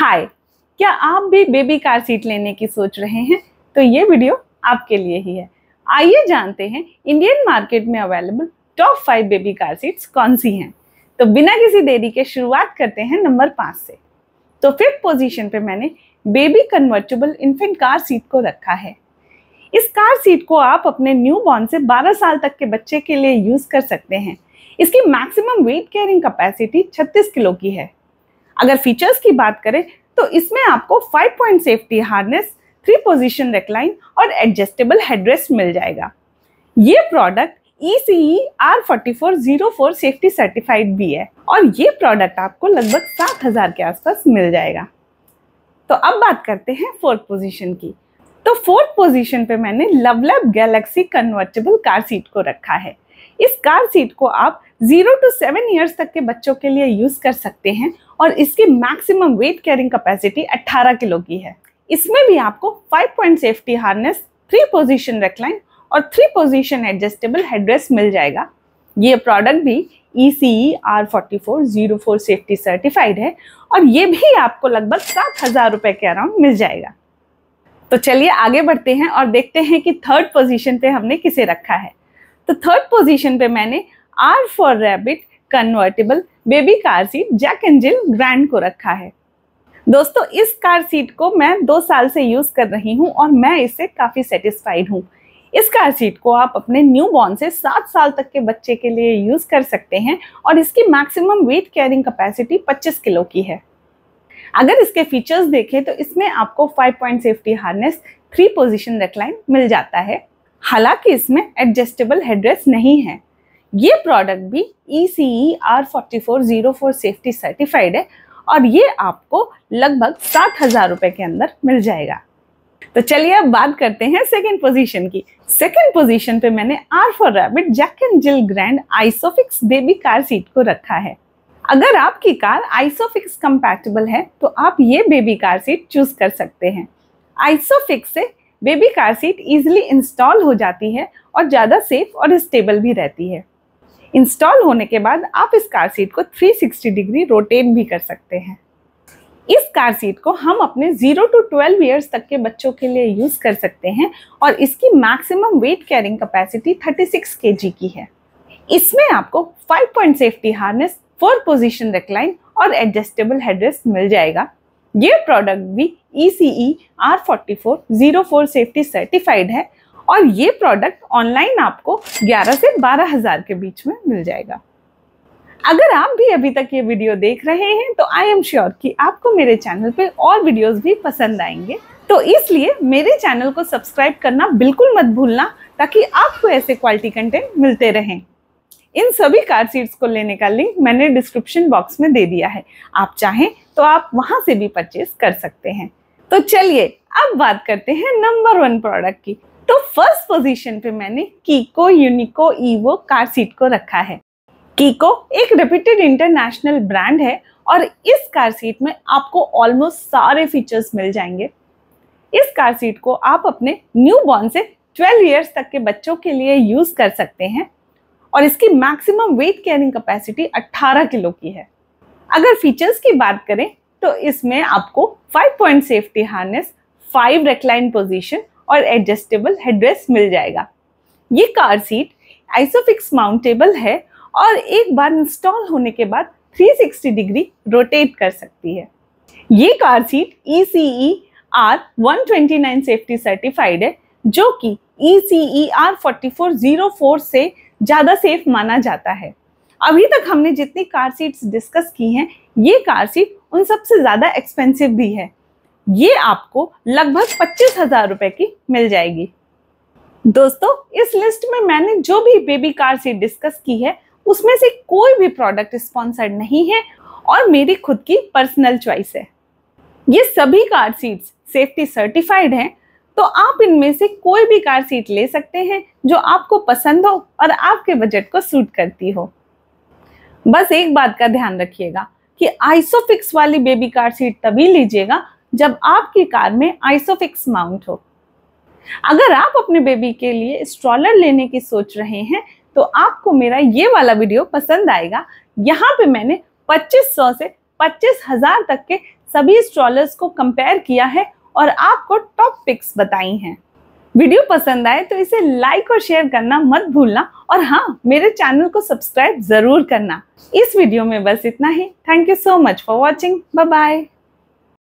हाय क्या आप भी बेबी कार सीट लेने की सोच रहे हैं तो ये वीडियो आपके लिए ही है आइए जानते हैं इंडियन मार्केट में available top five baby car seats कौन सी हैं तो बिना किसी देरी के शुरुआत करते हैं नंबर पाँच से तो फिफ्थ पोजीशन पे मैंने baby convertible infant car seat को रखा है इस कार सीट को आप अपने न्यू बॉर्न से 12 साल तक के बच्चे के लिए यूज़ कर सकते हैं इसकी maximum weight carrying capacity 36 kilo की है अगर फीचर्स की बात करें तो इसमें आपको five point safety harness three position recline और एडजस्टेबल हेडरेस्ट मिल जाएगा ये product E C E R forty four zero four safety certified भी है और ये प्रोडक्ट आपको लगभग सात हजार के आसपास मिल जाएगा तो अब बात करते हैं फोर्थ पोजीशन की तो फोर्थ पोजीशन पे मैंने LuvLap Galaxy convertible car seat को रखा है इस कार सीट को आप जीरो टू सेवन ईयर्स तक के बच्चों के लिए यूज कर सकते हैं और इसकी maximum weight carrying capacity 18 kilo की है इसमें भी आपको 5 point safety harness three position recline और थ्री पोजीशन एडजस्टेबल हेडरेस मिल जाएगा ये प्रोडक्ट भी E C R safety certified है और ये भी आपको लगभग सात हज़ार रुपये के अराउंड मिल जाएगा तो चलिए आगे बढ़ते हैं और देखते हैं कि थर्ड पोजीशन पे हमने किसे रखा है तो थर्ड पोजीशन पे मैंने R for Rabbit convertible baby car seat Jack and Jill Grand को रखा है दोस्तों इस कार सीट को मैं दो साल से यूज़ कर रही हूँ और मैं इससे काफ़ी सेटिस्फाइड हूँ इस कार सीट को आप अपने न्यू बॉर्न से सात साल तक के बच्चे के लिए यूज़ कर सकते हैं और इसकी maximum weight carrying capacity 25 kilo की है अगर इसके फीचर्स देखें तो इसमें आपको five point safety harness three position recline मिल जाता है हालांकि इसमें एडजस्टेबल हेडरेस्ट नहीं है ये प्रोडक्ट भी E C E R forty four zero four safety certified है और ये आपको लगभग सात हजार रुपए के अंदर मिल जाएगा तो चलिए अब बात करते हैं सेकेंड पोजीशन की सेकेंड पोजीशन पे मैंने R for Rabbit Jack and Jill Grand isofix baby car seat को रखा है अगर आपकी कार आइसोफिक्स कंपैटिबल है तो आप ये बेबी कार सीट चूज कर सकते हैं आइसोफिक्स से baby car seat easily install हो जाती है और ज़्यादा सेफ और स्टेबल भी रहती है इंस्टॉल होने के बाद आप इस कार सीट को 360 डिग्री रोटेट भी कर सकते हैं इस कार सीट को हम अपने 0 टू 12 इयर्स तक के बच्चों के लिए यूज़ कर सकते हैं और इसकी maximum weight carrying capacity 36 KG की है इसमें आपको 5 point safety harness four position recline और एडजस्टेबल हेडरेस्ट मिल जाएगा ये प्रोडक्ट भी E C E R forty four zero four safety certified है और ये प्रोडक्ट ऑनलाइन आपको 11 से बारह हज़ार के बीच में मिल जाएगा अगर आप भी अभी तक ये वीडियो देख रहे हैं तो आई एम श्योर कि आपको मेरे चैनल पे और वीडियोस भी पसंद आएंगे तो इसलिए मेरे चैनल को सब्सक्राइब करना बिल्कुल मत भूलना ताकि आपको ऐसे क्वालिटी कंटेंट मिलते रहें इन सभी कार सीट्स को लेने का लिंक मैंने डिस्क्रिप्शन बॉक्स में दे दिया है आप चाहें तो आप वहां से भी परचेज कर सकते हैं तो चलिए अब बात करते हैं नंबर वन प्रोडक्ट की तो फर्स्ट पोजीशन पे मैंने Chicco Unico Evo car seat को रखा है कीको एक रिप्यूटेड इंटरनेशनल ब्रांड है और इस कार सीट में आपको ऑलमोस्ट सारे फीचर्स मिल जाएंगे इस कार सीट को आप अपने न्यू बॉर्न से 12 इयर्स तक के बच्चों के लिए यूज़ कर सकते हैं और इसकी maximum weight carrying capacity 18 kilo की है अगर फीचर्स की बात करें तो इसमें आपको 5 point safety harness 5 recline position और एडजस्टेबल हेडरेस मिल जाएगा ये कार सीट आइसोफिक्स माउंटेबल है और एक बार इंस्टॉल होने के बाद 360 डिग्री रोटेट कर सकती है ये car seat E C E R one safety certified है जो कि ई सी ई आर फोर्टी से ज़्यादा सेफ माना जाता है अभी तक हमने जितनी कार सीट्स डिस्कस की हैं ये कार सीट उन सबसे ज़्यादा एक्सपेंसिव भी है ये आपको लगभग पच्चीस हजार रुपए की मिल जाएगी दोस्तों इस लिस्ट में मैंने जो भी बेबी कार सीट डिस्कस की है उसमें से कोई भी प्रोडक्ट स्पॉन्सर्ड नहीं है और मेरी खुद की पर्सनल चॉइस है ये सभी कार सीट्स सेफ्टी सर्टिफाइड हैं तो आप इनमें से कोई भी कार सीट ले सकते हैं जो आपको पसंद हो और आपके बजट को सूट करती हो बस एक बात का ध्यान रखिएगा कि आइसोफिक्स वाली बेबी कार सीट तभी लीजिएगा जब आपकी कार में आइसोफिक्स माउंट हो अगर आप अपने बेबी के लिए स्ट्रॉलर लेने की सोच रहे हैं तो आपको मेरा ये वाला वीडियो पसंद आएगा यहाँ पे मैंने 2500 से 25,000 तक के सभी स्ट्रॉलर्स को कंपेयर किया है और आपको टॉप पिक्स बताई हैं वीडियो पसंद आए तो इसे लाइक और शेयर करना मत भूलना और हाँ मेरे चैनल को सब्सक्राइब जरूर करना इस वीडियो में बस इतना ही thank you so much for watching bye